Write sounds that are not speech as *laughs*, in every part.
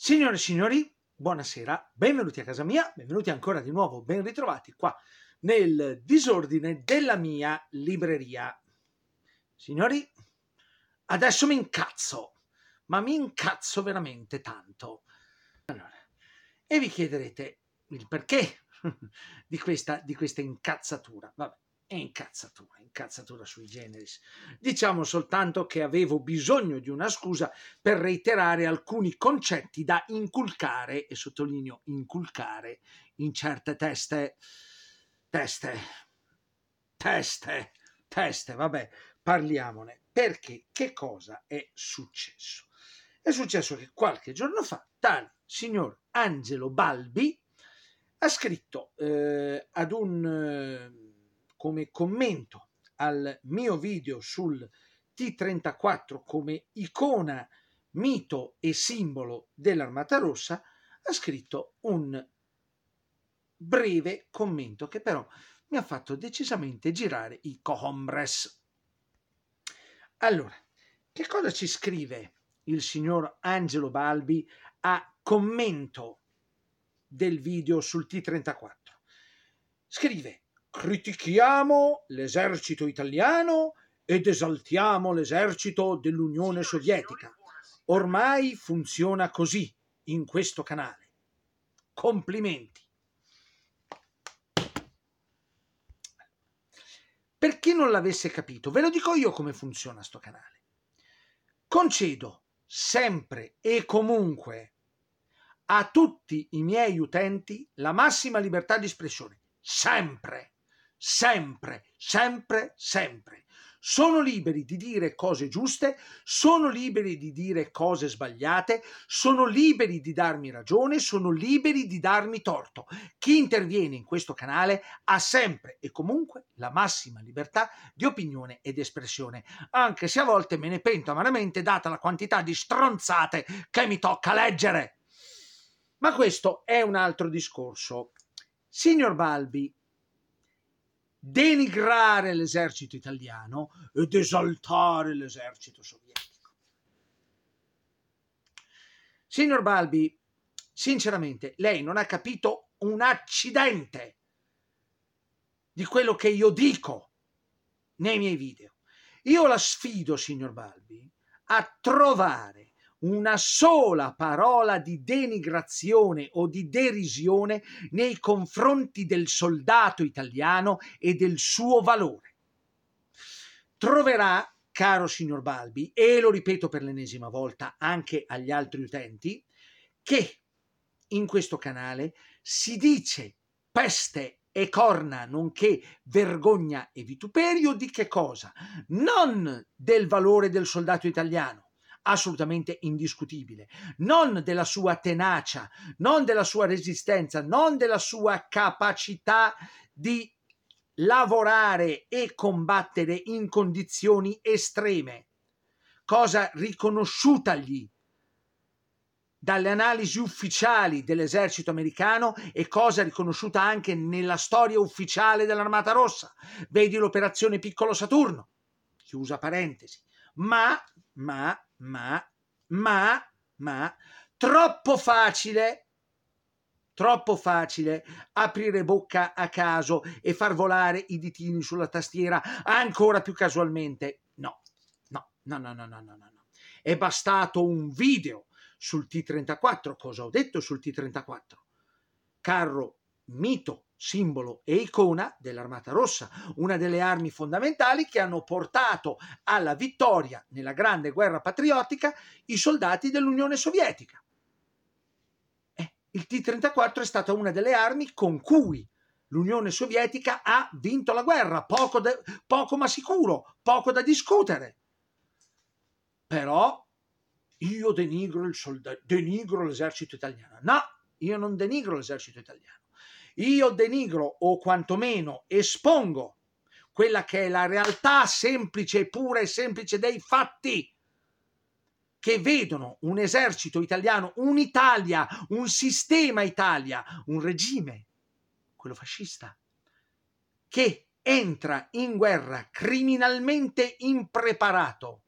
Signore e signori, buonasera, benvenuti a casa mia, benvenuti ancora di nuovo, ben ritrovati qua nel disordine della mia libreria. Signori, adesso mi incazzo, ma mi incazzo veramente tanto. Allora, e vi chiederete il perché *laughs* di questa, di questa incazzatura. Vabbè è incazzatura, incazzatura sui generis. Diciamo soltanto che avevo bisogno di una scusa per reiterare alcuni concetti da inculcare, e sottolineo inculcare, in certe teste, teste, teste, teste, vabbè, parliamone. Perché che cosa è successo? È successo che qualche giorno fa tal signor Angelo Balbi ha scritto eh, ad un... Eh, come commento al mio video sul T34 come icona, mito e simbolo dell'Armata Rossa, ha scritto un breve commento che però mi ha fatto decisamente girare i cohombres. Allora, che cosa ci scrive il signor Angelo Balbi a commento del video sul T34? Scrive critichiamo l'esercito italiano ed esaltiamo l'esercito dell'Unione Sovietica. Ormai funziona così in questo canale. Complimenti. Per chi non l'avesse capito, ve lo dico io come funziona sto canale. Concedo sempre e comunque a tutti i miei utenti la massima libertà di espressione, sempre sempre, sempre, sempre. Sono liberi di dire cose giuste, sono liberi di dire cose sbagliate, sono liberi di darmi ragione, sono liberi di darmi torto. Chi interviene in questo canale ha sempre e comunque la massima libertà di opinione ed espressione, anche se a volte me ne pento amaramente data la quantità di stronzate che mi tocca leggere. Ma questo è un altro discorso. Signor Balbi, denigrare l'esercito italiano ed esaltare l'esercito sovietico. Signor Balbi, sinceramente, lei non ha capito un accidente di quello che io dico nei miei video. Io la sfido, signor Balbi, a trovare una sola parola di denigrazione o di derisione nei confronti del soldato italiano e del suo valore. Troverà, caro signor Balbi, e lo ripeto per l'ennesima volta anche agli altri utenti, che in questo canale si dice peste e corna, nonché vergogna e vituperio di che cosa? Non del valore del soldato italiano assolutamente indiscutibile, non della sua tenacia, non della sua resistenza, non della sua capacità di lavorare e combattere in condizioni estreme, cosa riconosciutagli dalle analisi ufficiali dell'esercito americano e cosa riconosciuta anche nella storia ufficiale dell'Armata Rossa. Vedi l'operazione Piccolo Saturno, chiusa parentesi. Ma, ma ma, ma, ma, troppo facile Troppo facile aprire bocca a caso e far volare i ditini sulla tastiera ancora più casualmente. No, no, no, no, no, no, no, no. È bastato un video sul T34. Cosa ho detto sul T34? Carro mito simbolo e icona dell'Armata Rossa, una delle armi fondamentali che hanno portato alla vittoria nella Grande Guerra Patriottica i soldati dell'Unione Sovietica. Eh, il T-34 è stata una delle armi con cui l'Unione Sovietica ha vinto la guerra, poco, de- poco ma sicuro, poco da discutere. Però io denigro, solda- denigro l'esercito italiano. No, io non denigro l'esercito italiano io denigro o quantomeno espongo quella che è la realtà semplice e pura e semplice dei fatti che vedono un esercito italiano, un'Italia, un sistema Italia, un regime, quello fascista, che entra in guerra criminalmente impreparato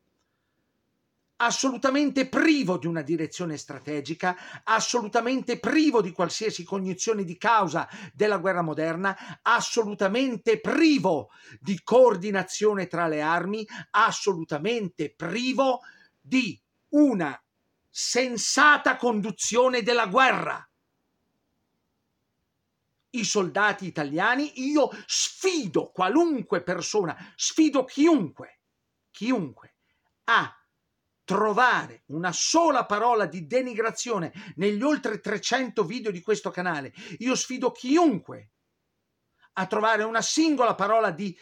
assolutamente privo di una direzione strategica, assolutamente privo di qualsiasi cognizione di causa della guerra moderna, assolutamente privo di coordinazione tra le armi, assolutamente privo di una sensata conduzione della guerra. I soldati italiani, io sfido qualunque persona, sfido chiunque, chiunque, a trovare una sola parola di denigrazione negli oltre 300 video di questo canale, io sfido chiunque a trovare una singola parola di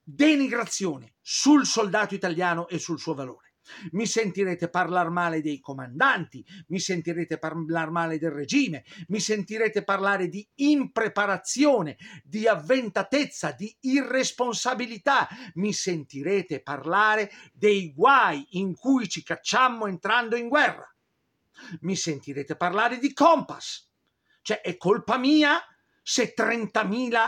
denigrazione sul soldato italiano e sul suo valore mi sentirete parlare male dei comandanti, mi sentirete parlare male del regime, mi sentirete parlare di impreparazione, di avventatezza, di irresponsabilità, mi sentirete parlare dei guai in cui ci cacciamo entrando in guerra, mi sentirete parlare di Compass, cioè è colpa mia se 30.000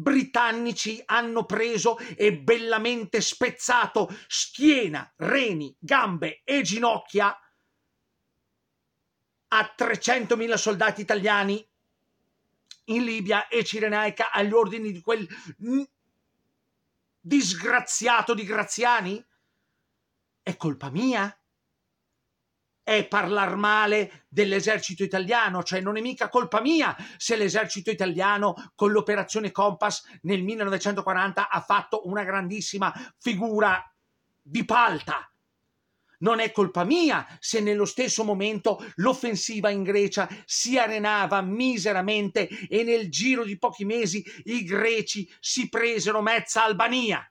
britannici hanno preso e bellamente spezzato schiena, reni, gambe e ginocchia a 300.000 soldati italiani in Libia e Cirenaica agli ordini di quel disgraziato di Graziani? È colpa mia? è parlare male dell'esercito italiano, cioè non è mica colpa mia se l'esercito italiano con l'operazione Compass nel 1940 ha fatto una grandissima figura di palta. Non è colpa mia se nello stesso momento l'offensiva in Grecia si arenava miseramente e nel giro di pochi mesi i greci si presero mezza Albania.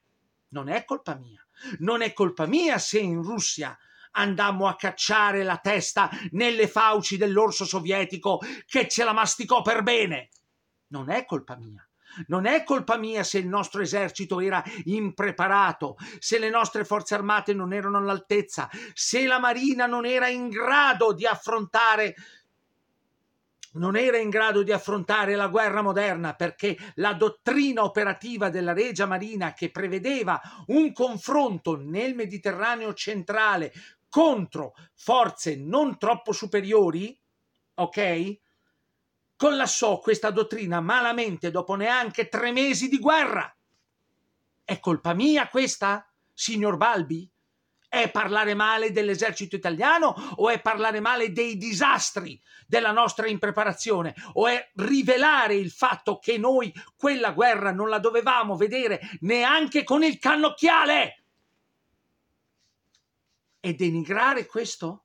Non è colpa mia. Non è colpa mia se in Russia andammo a cacciare la testa nelle fauci dell'orso sovietico che ce la masticò per bene. Non è colpa mia. Non è colpa mia se il nostro esercito era impreparato, se le nostre forze armate non erano all'altezza, se la marina non era in grado di affrontare non era in grado di affrontare la guerra moderna perché la dottrina operativa della Regia Marina che prevedeva un confronto nel Mediterraneo centrale contro forze non troppo superiori, ok? Collassò questa dottrina malamente dopo neanche tre mesi di guerra. È colpa mia questa, signor Balbi? È parlare male dell'esercito italiano o è parlare male dei disastri della nostra impreparazione o è rivelare il fatto che noi quella guerra non la dovevamo vedere neanche con il cannocchiale? È denigrare questo?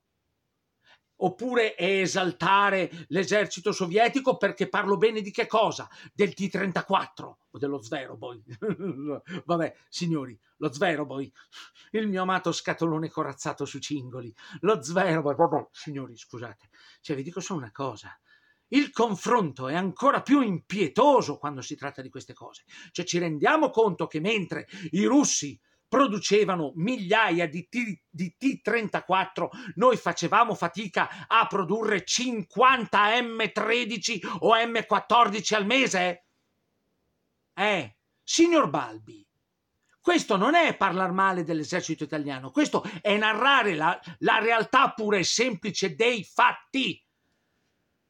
Oppure è esaltare l'esercito sovietico perché parlo bene di che cosa? Del T-34 o dello Zveroboy. *laughs* Vabbè, signori, lo Zveroboy, il mio amato scatolone corazzato su cingoli. Lo Zveroboy, proprio, boh, boh, signori, scusate. Cioè, vi dico solo una cosa. Il confronto è ancora più impietoso quando si tratta di queste cose. Cioè, ci rendiamo conto che mentre i russi producevano migliaia di, T, di T34, noi facevamo fatica a produrre 50 M13 o M14 al mese? Eh, signor Balbi, questo non è parlare male dell'esercito italiano, questo è narrare la, la realtà pura e semplice dei fatti.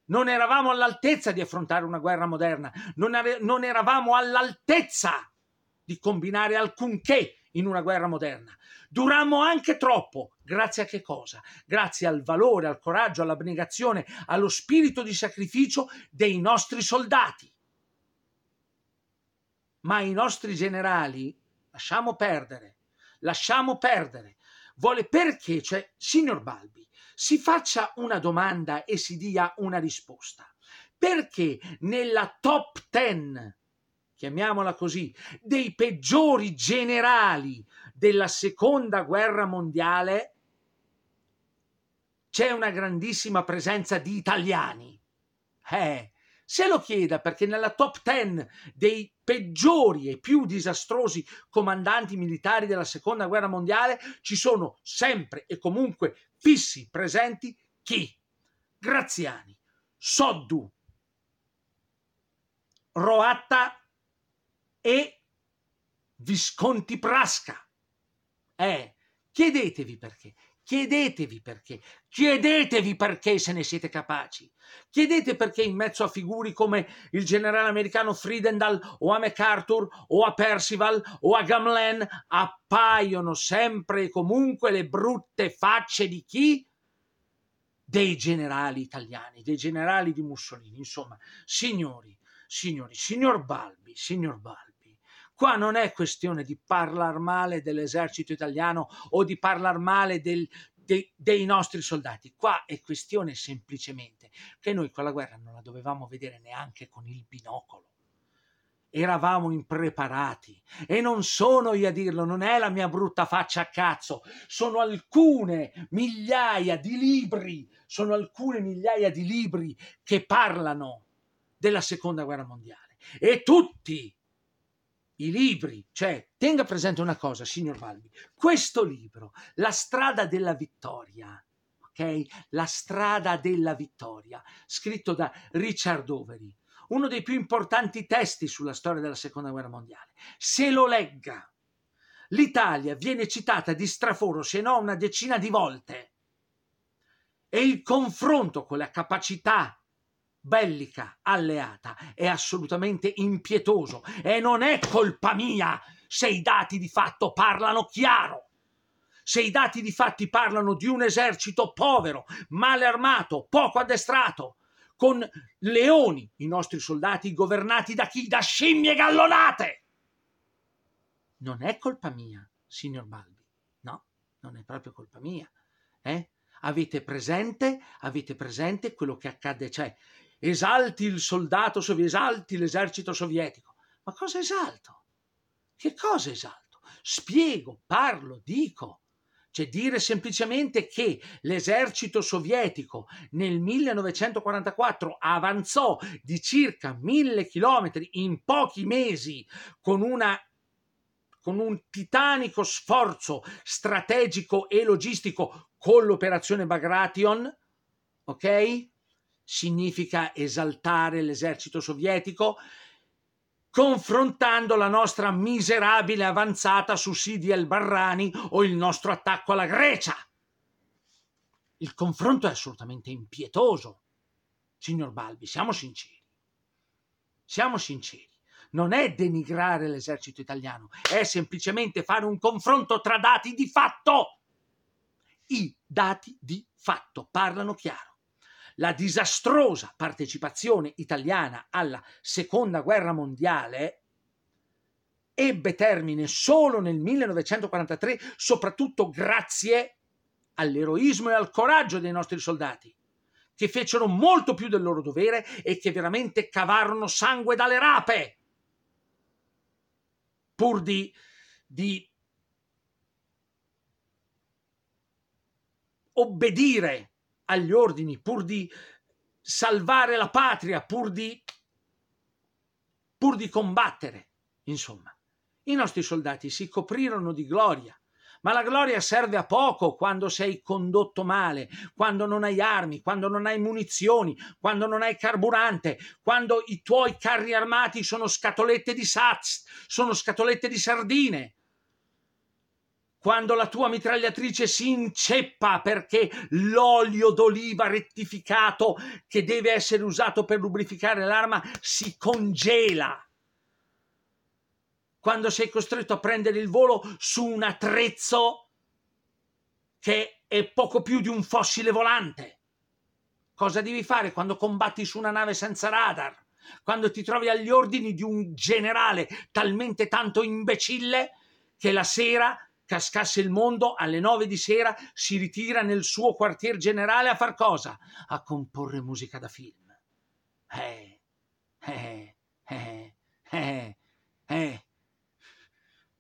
Non eravamo all'altezza di affrontare una guerra moderna, non, non eravamo all'altezza di combinare alcunché in una guerra moderna. Durammo anche troppo. Grazie a che cosa? Grazie al valore, al coraggio, all'abnegazione, allo spirito di sacrificio dei nostri soldati. Ma i nostri generali, lasciamo perdere, lasciamo perdere. Vuole perché, cioè, signor Balbi, si faccia una domanda e si dia una risposta. Perché nella top 10 chiamiamola così, dei peggiori generali della seconda guerra mondiale, c'è una grandissima presenza di italiani. Eh, se lo chieda perché nella top 10 dei peggiori e più disastrosi comandanti militari della seconda guerra mondiale ci sono sempre e comunque fissi presenti chi? Graziani, Soddu, Roatta e Visconti Prasca. Eh, chiedetevi perché, chiedetevi perché, chiedetevi perché se ne siete capaci. Chiedete perché in mezzo a figuri come il generale americano Friedendal o a MacArthur o a Percival o a Gamlen appaiono sempre e comunque le brutte facce di chi? Dei generali italiani, dei generali di Mussolini. Insomma, signori, signori, signor Balbi, signor Balbi Qua non è questione di parlare male dell'esercito italiano o di parlare male del, de, dei nostri soldati. Qua è questione semplicemente che noi quella guerra non la dovevamo vedere neanche con il binocolo eravamo impreparati e non sono io a dirlo, non è la mia brutta faccia a cazzo, sono alcune migliaia di libri, sono alcune migliaia di libri che parlano della seconda guerra mondiale e tutti i libri, cioè tenga presente una cosa, signor Balbi, questo libro, La strada della vittoria, ok? La strada della vittoria, scritto da Richard Overy, uno dei più importanti testi sulla storia della Seconda Guerra Mondiale. Se lo legga, l'Italia viene citata di straforo, se no una decina di volte. E il confronto con la capacità bellica alleata è assolutamente impietoso e non è colpa mia se i dati di fatto parlano chiaro. Se i dati di fatti parlano di un esercito povero, male armato, poco addestrato, con leoni, i nostri soldati governati da chi? Da scimmie gallonate. Non è colpa mia, signor Balbi. No, non è proprio colpa mia. Eh? Avete presente, avete presente quello che accadde, cioè esalti il soldato, sovietico, esalti l'esercito sovietico. Ma cosa esalto? Che cosa esalto? Spiego, parlo, dico. Cioè dire semplicemente che l'esercito sovietico nel 1944 avanzò di circa mille chilometri in pochi mesi con una con un titanico sforzo strategico e logistico con l'operazione Bagration, ok? significa esaltare l'esercito sovietico, confrontando la nostra miserabile avanzata su Sidi al Barrani o il nostro attacco alla Grecia. Il confronto è assolutamente impietoso, signor Balbi, siamo sinceri. Siamo sinceri. Non è denigrare l'esercito italiano, è semplicemente fare un confronto tra dati di fatto. I dati di fatto parlano chiaro la disastrosa partecipazione italiana alla Seconda Guerra Mondiale ebbe termine solo nel 1943, soprattutto grazie all'eroismo e al coraggio dei nostri soldati, che fecero molto più del loro dovere e che veramente cavarono sangue dalle rape, pur di, di obbedire agli ordini, pur di salvare la patria, pur di, pur di combattere, insomma. I nostri soldati si coprirono di gloria, ma la gloria serve a poco quando sei condotto male, quando non hai armi, quando non hai munizioni, quando non hai carburante, quando i tuoi carri armati sono scatolette di sats, sono scatolette di sardine quando la tua mitragliatrice si inceppa perché l'olio d'oliva rettificato che deve essere usato per lubrificare l'arma si congela, quando sei costretto a prendere il volo su un attrezzo che è poco più di un fossile volante. Cosa devi fare quando combatti su una nave senza radar? Quando ti trovi agli ordini di un generale talmente tanto imbecille che la sera cascasse il mondo, alle nove di sera si ritira nel suo quartier generale a far cosa? A comporre musica da film. Eh, eh, eh, eh, eh.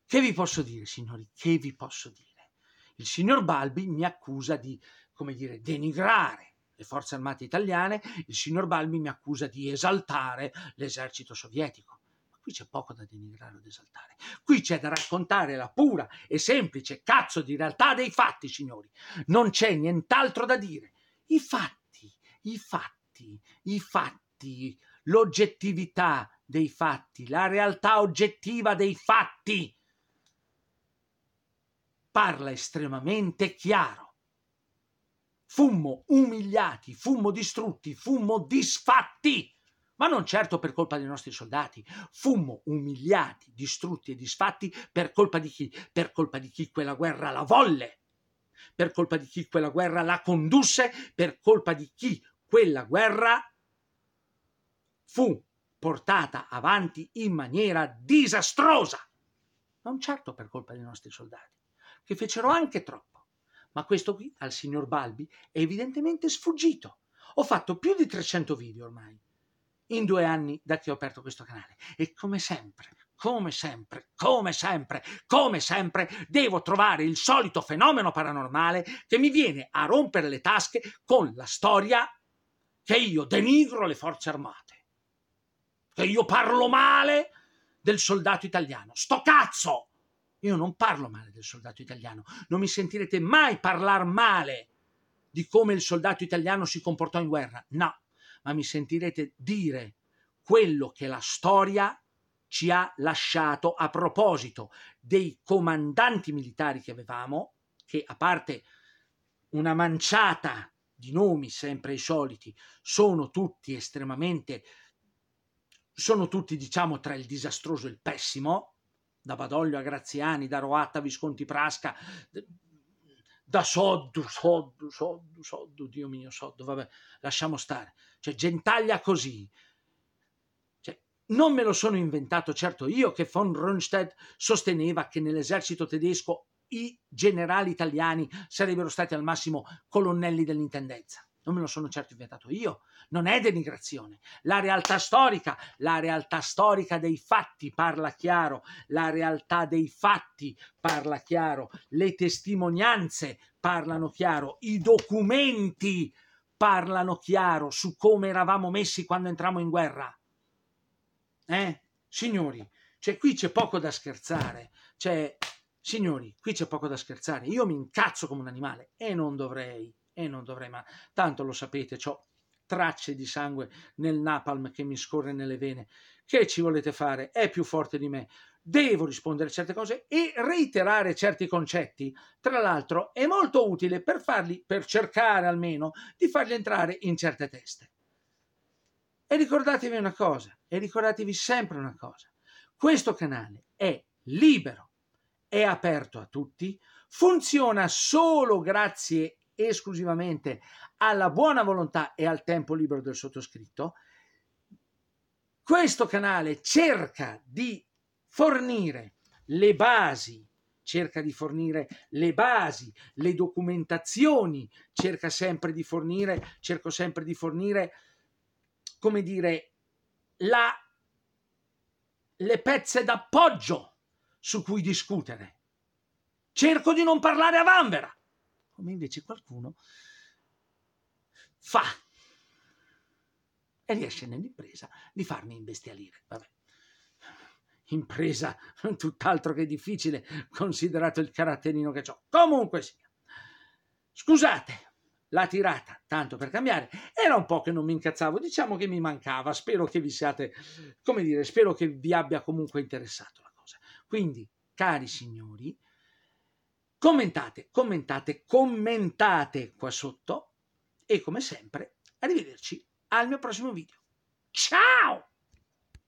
Che vi posso dire, signori? Che vi posso dire? Il signor Balbi mi accusa di, come dire, denigrare le forze armate italiane, il signor Balbi mi accusa di esaltare l'esercito sovietico. Qui c'è poco da denigrare o da esaltare. Qui c'è da raccontare la pura e semplice cazzo di realtà dei fatti, signori. Non c'è nient'altro da dire. I fatti, i fatti, i fatti, l'oggettività dei fatti, la realtà oggettiva dei fatti parla estremamente chiaro. Fummo umiliati, fummo distrutti, fummo disfatti ma non certo per colpa dei nostri soldati. Fummo umiliati, distrutti e disfatti per colpa di chi? Per colpa di chi quella guerra la volle, per colpa di chi quella guerra la condusse, per colpa di chi quella guerra fu portata avanti in maniera disastrosa. Non certo per colpa dei nostri soldati, che fecero anche troppo. Ma questo qui al signor Balbi è evidentemente sfuggito. Ho fatto più di 300 video ormai in due anni da che ho aperto questo canale. E come sempre, come sempre, come sempre, come sempre, devo trovare il solito fenomeno paranormale che mi viene a rompere le tasche con la storia che io denigro le forze armate, che io parlo male del soldato italiano. Sto cazzo! Io non parlo male del soldato italiano, non mi sentirete mai parlare male di come il soldato italiano si comportò in guerra. No, ma mi sentirete dire quello che la storia ci ha lasciato a proposito dei comandanti militari che avevamo, che a parte una manciata di nomi sempre i soliti, sono tutti estremamente sono tutti diciamo tra il disastroso e il pessimo, da Badoglio a Graziani, da Roatta a Visconti Prasca, da soddu, soddu, soddu, soddu, Dio mio, soddu, vabbè, lasciamo stare. Cioè, gentaglia così. Cioè, non me lo sono inventato certo io che von Rundstedt sosteneva che nell'esercito tedesco i generali italiani sarebbero stati al massimo colonnelli dell'intendenza non me lo sono certo inventato io, non è denigrazione. La realtà storica, la realtà storica dei fatti parla chiaro, la realtà dei fatti parla chiaro, le testimonianze parlano chiaro, i documenti parlano chiaro su come eravamo messi quando entrammo in guerra. Eh? Signori, cioè qui c'è poco da scherzare, cioè, signori, qui c'è poco da scherzare. Io mi incazzo come un animale e non dovrei e non dovrei mai. Tanto lo sapete, ho tracce di sangue nel napalm che mi scorre nelle vene. Che ci volete fare? È più forte di me. Devo rispondere a certe cose e reiterare certi concetti. Tra l'altro è molto utile per farli, per cercare almeno, di farli entrare in certe teste. E ricordatevi una cosa, e ricordatevi sempre una cosa. Questo canale è libero, è aperto a tutti, funziona solo grazie esclusivamente alla buona volontà e al tempo libero del sottoscritto, questo canale cerca di fornire le basi, cerca di fornire le basi, le documentazioni, cerca sempre di fornire, cerco sempre di fornire, come dire, la, le pezze d'appoggio su cui discutere. Cerco di non parlare a vanvera come invece qualcuno fa e riesce nell'impresa di farmi imbestialire. Vabbè. Impresa tutt'altro che difficile, considerato il caratterino che ho. Comunque sia, scusate la tirata, tanto per cambiare, era un po' che non mi incazzavo, diciamo che mi mancava, spero che vi siate, come dire, spero che vi abbia comunque interessato la cosa. Quindi, cari signori, Commentate, commentate, commentate qua sotto e come sempre arrivederci al mio prossimo video. Ciao!